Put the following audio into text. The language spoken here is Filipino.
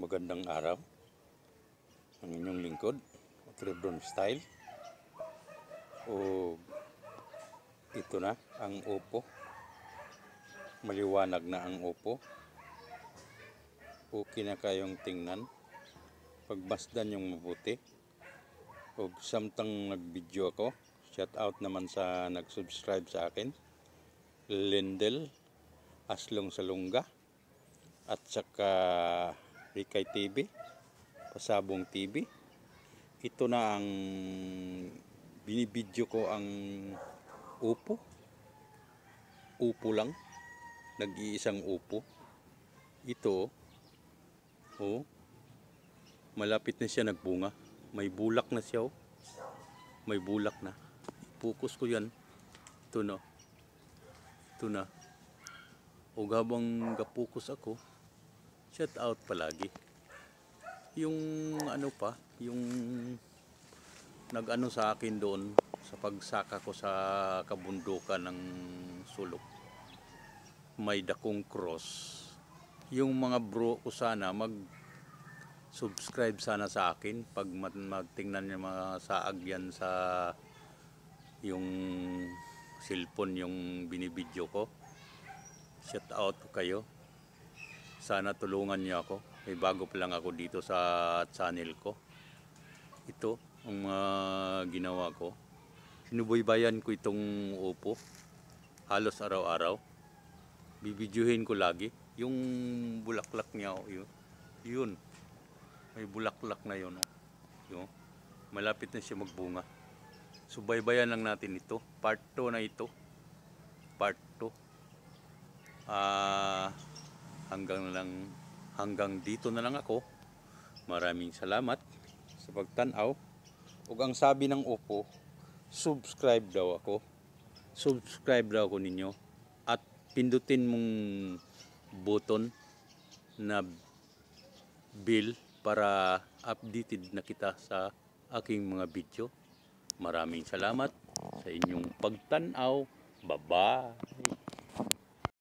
Magandang araw. Ang inyong lingkod, Tribron Style. O ito na ang opo. Maliwanag na ang opo. Okay na kayong tingnan. pagbasdan yung mabuti. O samtang nag-video ako, shout out naman sa nag-subscribe sa akin. Lindel Aslong Salunga at saka Rikay TV, Pasabong TV. Ito na ang binibidyo ko ang upo. Upo lang. Nag-iisang upo. Ito, oh, malapit na siya nagbunga. May bulak na siya, oh. May bulak na. Focus ko yan. Ito na. Ito na. O habang gapokus ako, shout out palagi yung ano pa yung nag ano sa akin doon sa pagsaka ko sa kabundukan ng sulok may dakong cross yung mga bro ko sana mag subscribe sana sa akin pag magtingnan yung mga saag yan sa yung cellphone yung binibidyo ko shout out ko kayo sana tulungan niyo ako. May bago pa lang ako dito sa channel ko. Ito ang uh, ginawa ko. Sinubaybayan ko itong upo halos araw-araw. Bibidyuhin ko lagi yung bulaklak niya oh, yun. yun. May bulaklak na yun oh. Yun. Malapit na siya magbunga. Subaybayan lang natin ito. Part 2 na ito. Part 2. Ah uh, hanggang lang hanggang dito na lang ako maraming salamat sa pagtanaw ug ang sabi ng upo subscribe daw ako subscribe daw ako ninyo at pindutin mong button na bell para updated na kita sa aking mga video maraming salamat sa inyong pagtanaw bye bye